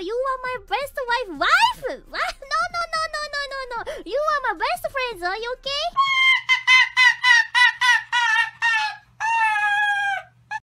You are my best wife, wife. No, no, no, no, no, no, no. You are my best friend, okay?